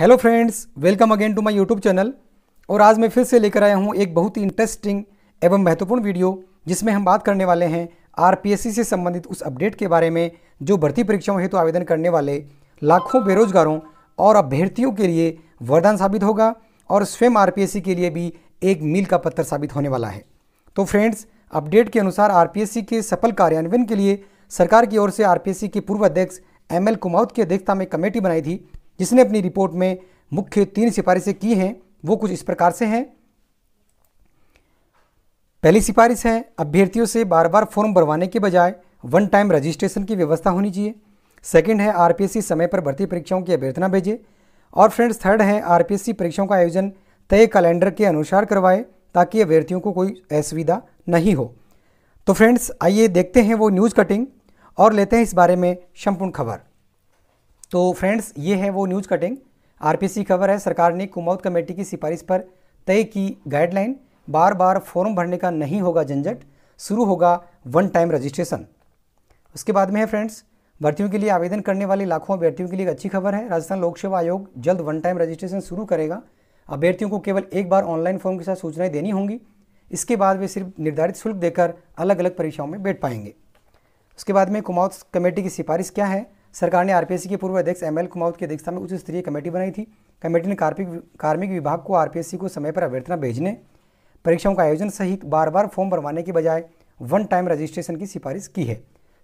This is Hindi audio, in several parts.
hello friends welcome again to my YouTube channel और आज मैं फिर से लेकर आया हूं एक बहुत ही इंटरेस्टिंग एवं महत्वपूर्ण वीडियो जिसमें हम बात करने वाले हैं आरपीएससी से संबंधित उस अपडेट के बारे में जो भर्ती परीक्षाओं हेतु तो आवेदन करने वाले लाखों बेरोजगारों और अभ्यर्थियों के लिए वरदान साबित होगा और स्वयं आर के लिए भी एक मील का पत्थर साबित होने वाला है तो फ्रेंड्स अपडेट के अनुसार आर के सफल कार्यान्वयन के लिए सरकार की ओर से आर के पूर्व अध्यक्ष एम एल कुमावत की अध्यक्षता में कमेटी बनाई थी जिसने अपनी रिपोर्ट में मुख्य तीन सिफारिशें की हैं वो कुछ इस प्रकार से हैं पहली सिफारिश है अभ्यर्थियों से बार बार फॉर्म भरवाने के बजाय वन टाइम रजिस्ट्रेशन की व्यवस्था होनी चाहिए सेकंड है आरपीएससी समय पर भर्ती परीक्षाओं की अभ्यर्थना भेजे और फ्रेंड्स थर्ड है आरपीएससी परीक्षाओं का आयोजन तय कैलेंडर के अनुसार करवाए ताकि अभ्यर्थियों को कोई असुविधा नहीं हो तो फ्रेंड्स आइए देखते हैं वो न्यूज़ कटिंग और लेते हैं इस बारे में संपूर्ण खबर तो फ्रेंड्स ये है वो न्यूज़ कटिंग आरपीसी खबर है सरकार ने कुमाऊत कमेटी की सिफारिश पर तय की गाइडलाइन बार बार फॉर्म भरने का नहीं होगा झंझट शुरू होगा वन टाइम रजिस्ट्रेशन उसके बाद में है फ्रेंड्स भर्तियों के लिए आवेदन करने वाले लाखों अभ्यर्थियों के लिए एक अच्छी खबर है राजस्थान लोक सेवा आयोग जल्द वन टाइम रजिस्ट्रेशन शुरू करेगा अभ्यर्थियों को केवल एक बार ऑनलाइन फॉर्म के साथ सूचनाएं देनी होंगी इसके बाद वे सिर्फ निर्धारित शुल्क देकर अलग अलग परीक्षाओं में बैठ पाएंगे उसके बाद में कुमाऊत कमेटी की सिफारिश क्या है सरकार ने आरपीएससी के पूर्व अध्यक्ष एम एल की अध्यक्षता में उच्च स्तरीय कमेटी बनाई थी कमेटी ने कार्मिक कार्मिक विभाग को आरपीएससी को समय पर अभ्यर्थना भेजने परीक्षाओं का आयोजन सहित बार बार फॉर्म भरवाने के बजाय वन टाइम रजिस्ट्रेशन की सिफारिश की है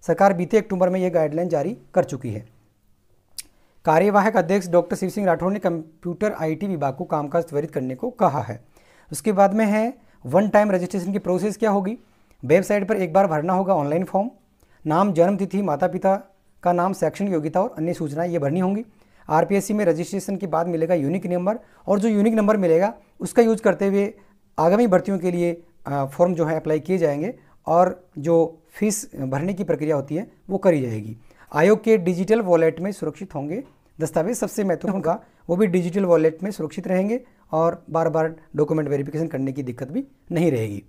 सरकार बीते अक्टूबर में यह गाइडलाइन जारी कर चुकी है कार्यवाहक अध्यक्ष डॉक्टर शिव सिंह राठौर ने कंप्यूटर आईटी विभाग को कामकाज त्वरित करने को कहा है उसके बाद में है वन टाइम रजिस्ट्रेशन की प्रोसेस क्या होगी वेबसाइट पर एक बार भरना होगा ऑनलाइन फॉर्म नाम जन्म तिथि माता पिता का नाम शैक्षणिक योग्यता और अन्य सूचनाएं ये भरनी होंगी आर में रजिस्ट्रेशन के बाद मिलेगा यूनिक नंबर और जो यूनिक नंबर मिलेगा उसका यूज करते हुए आगामी भर्तियों के लिए फॉर्म जो है अप्लाई किए जाएंगे और जो फीस भरने की प्रक्रिया होती है वो करी जाएगी आयोग के डिजिटल वॉलेट में सुरक्षित होंगे दस्तावेज सबसे महत्वपूर्ण होगा वो भी डिजिटल वॉलेट में सुरक्षित रहेंगे और बार बार डॉक्यूमेंट वेरिफिकेशन करने की दिक्कत भी नहीं रहेगी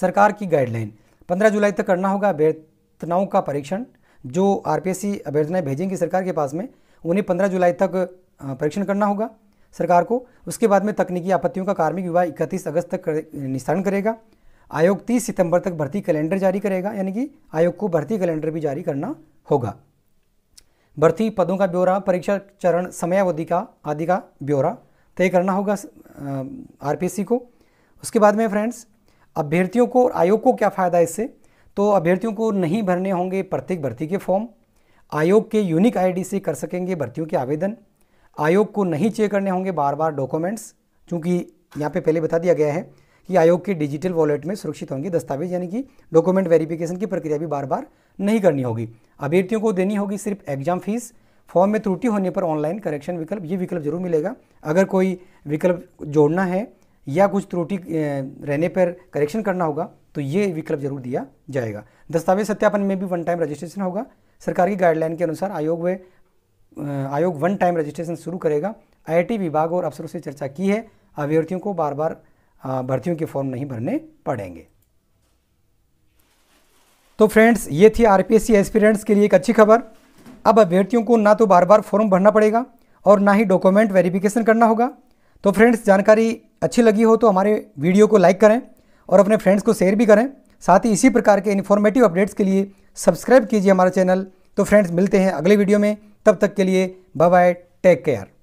सरकार की गाइडलाइन 15 जुलाई तक करना होगा अभ्यर्थनाओं का परीक्षण जो सी अभ्यर्थनाएं भेजेंगी सरकार के पास में उन्हें पंद्रह जुलाई तक परीक्षण करना होगा सरकार को उसके बाद में तकनीकी आपत्तियों का कार्मिक विभाग इकतीस अगस्त तक कर, निस्तारण करेगा आयोग 30 सितंबर तक भर्ती कैलेंडर जारी करेगा यानी कि आयोग को भर्ती कैलेंडर भी जारी करना होगा भर्ती पदों का ब्यौरा परीक्षा चरण समयावधि का आदि का ब्यौरा तय करना होगा आर को उसके बाद में फ्रेंड्स अभ्यर्थियों को और आयोग को क्या फ़ायदा इससे तो अभ्यर्थियों को नहीं भरने होंगे प्रत्येक भर्ती के फॉर्म आयोग के यूनिक आईडी से कर सकेंगे भर्तियों के आवेदन आयोग को नहीं चेक करने होंगे बार बार डॉक्यूमेंट्स चूँकि यहाँ पे पहले बता दिया गया है कि आयोग के डिजिटल वॉलेट में सुरक्षित होंगे दस्तावेज यानी कि डॉक्यूमेंट वेरिफिकेशन की प्रक्रिया भी बार बार नहीं करनी होगी अभ्यर्थियों को देनी होगी सिर्फ एग्जाम फीस फॉर्म में त्रुटि होने पर ऑनलाइन करेक्शन विकल्प ये विकल्प जरूर मिलेगा अगर कोई विकल्प जोड़ना है या कुछ त्रुटि रहने पर करेक्शन करना होगा तो ये विकल्प जरूर दिया जाएगा दस्तावेज सत्यापन में भी वन टाइम रजिस्ट्रेशन होगा सरकार की गाइडलाइन के अनुसार आयोग वे आयोग वन टाइम रजिस्ट्रेशन शुरू करेगा आई विभाग और अफसरों से चर्चा की है अभ्यर्थियों को बार बार भर्तियों के फॉर्म नहीं भरने पड़ेंगे तो फ्रेंड्स ये थी आरपीएससी एस्पिरेंट्स के लिए एक अच्छी खबर अब अभ्यर्थियों को ना तो बार बार फॉर्म भरना पड़ेगा और ना ही डॉक्यूमेंट वेरिफिकेशन करना होगा तो फ्रेंड्स जानकारी अच्छी लगी हो तो हमारे वीडियो को लाइक करें और अपने फ्रेंड्स को शेयर भी करें साथ ही इसी प्रकार के इन्फॉर्मेटिव अपडेट्स के लिए सब्सक्राइब कीजिए हमारा चैनल तो फ्रेंड्स मिलते हैं अगले वीडियो में तब तक के लिए बाय बाय टेक केयर